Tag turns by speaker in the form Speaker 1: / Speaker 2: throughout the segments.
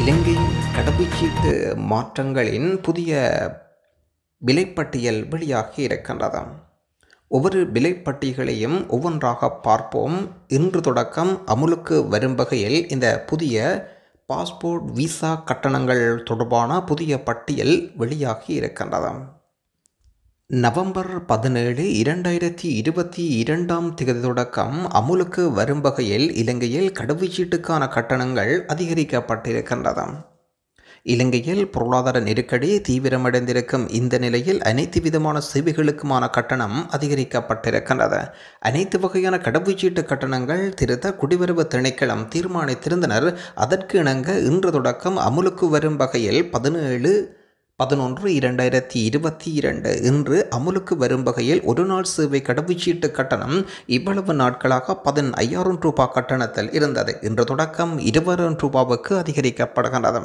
Speaker 1: இலங்கையின் கடவுச்சீட்டு மாற்றங்களின் புதிய விலைப்பட்டியல் வெளியாகி இருக்கின்றது ஒவ்வொரு விலைப்பட்டிகளையும் ஒவ்வொன்றாக பார்ப்போம் இன்று தொடக்கம் அமுலுக்கு வரும் வகையில் இந்த புதிய பாஸ்போர்ட் விசா கட்டணங்கள் தொடர்பான புதிய பட்டியல் வெளியாகி இருக்கின்றது நவம்பர் பதினேழு இரண்டாயிரத்தி இருபத்தி இரண்டாம் தேதி தொடக்கம் அமுலுக்கு வரும் வகையில் இலங்கையில் கடவுச்சீட்டுக்கான கட்டணங்கள் அதிகரிக்கப்பட்டிருக்கின்றது இலங்கையில் பொருளாதார நெருக்கடி தீவிரமடைந்திருக்கும் இந்த நிலையில் அனைத்து விதமான சேவைகளுக்குமான கட்டணம் அதிகரிக்கப்பட்டிருக்கின்றது அனைத்து வகையான கடவுச்சீட்டு கட்டணங்கள் திருத்த குடிவரவு திணைக்களம் தீர்மானித்திருந்தனர் அதற்கு இணங்க இன்று தொடக்கம் அமுலுக்கு வரும் வகையில் பதினேழு பதினொன்று இரண்டாயிரத்தி இருபத்தி இரண்டு இன்று அமுலுக்கு வரும் வகையில் ஒரு நாள் சேவை கடவுச்சீட்டு கட்டணம் இவ்வளவு நாட்களாக பதினையாயிரம் ரூபாய் கட்டணத்தில் இருந்தது இன்று தொடக்கம் இருபதாயிரம் ரூபாவுக்கு அதிகரிக்கப்படுகின்றது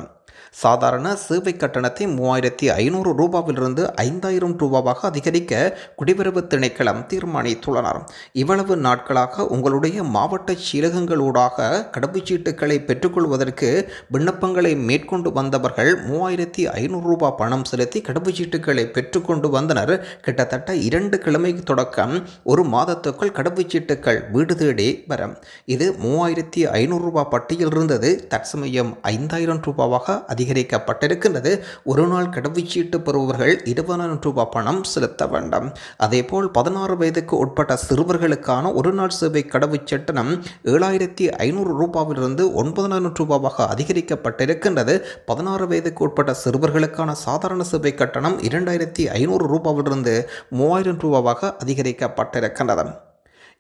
Speaker 1: சாதாரண சேவை கட்டணத்தை மூவாயிரத்தி ஐநூறு ரூபாவிலிருந்து ஐந்தாயிரம் ரூபாவாக அதிகரிக்க குடிவரவு திணைக்களம் தீர்மானித்துள்ளனர் இவ்வளவு நாட்களாக உங்களுடைய மாவட்ட சீலகங்களூடாக கடவுச்சீட்டுகளை பெற்றுக்கொள்வதற்கு விண்ணப்பங்களை மேற்கொண்டு வந்தவர்கள் மூவாயிரத்தி ஐநூறு ரூபாய் பணம் செலுத்தி கடவுச்சீட்டுகளை பெற்றுக்கொண்டு வந்தனர் கிட்டத்தட்ட இரண்டு கிழமை தொடக்கம் ஒரு மாதத்துக்குள் கடவுச்சீட்டுகள் வீடு தேடி வரும் இது மூவாயிரத்தி ரூபாய் பட்டியல் இருந்தது தற்சமயம் ஐந்தாயிரம் ரூபாவாக அதிகரிக்கப்பட்டிருக்கின்றது ஒரு நாள் கடவுச்சீட்டு பெறுபவர்கள் இருபதாயிரம் ரூபாய் பணம் செலுத்த வேண்டும் அதேபோல் பதினாறு வயதுக்கு உட்பட்ட சிறுவர்களுக்கான ஒரு நாள் சேவை கடவுச்சட்டணம் ஏழாயிரத்தி ஐநூறு ரூபாவிலிருந்து ஒன்பதாயிரம் ரூபாவாக அதிகரிக்கப்பட்டிருக்கின்றது பதினாறு வயதுக்கு உட்பட்ட சிறுவர்களுக்கான சாதாரண சேவை கட்டணம் இரண்டாயிரத்தி ஐநூறு ரூபாவிலிருந்து மூவாயிரம் ரூபாவாக அதிகரிக்கப்பட்டிருக்கின்றது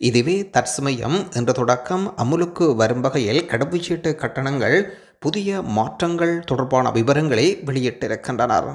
Speaker 1: இதுவே தற்சமயம் என்ற தொடக்கம் அமுலுக்கு வரும் வகையில் கடவுச்சீட்டு கட்டணங்கள் புதிய மாற்றங்கள் தொடர்பான விவரங்களை வெளியிட்டிருக்கின்றனர்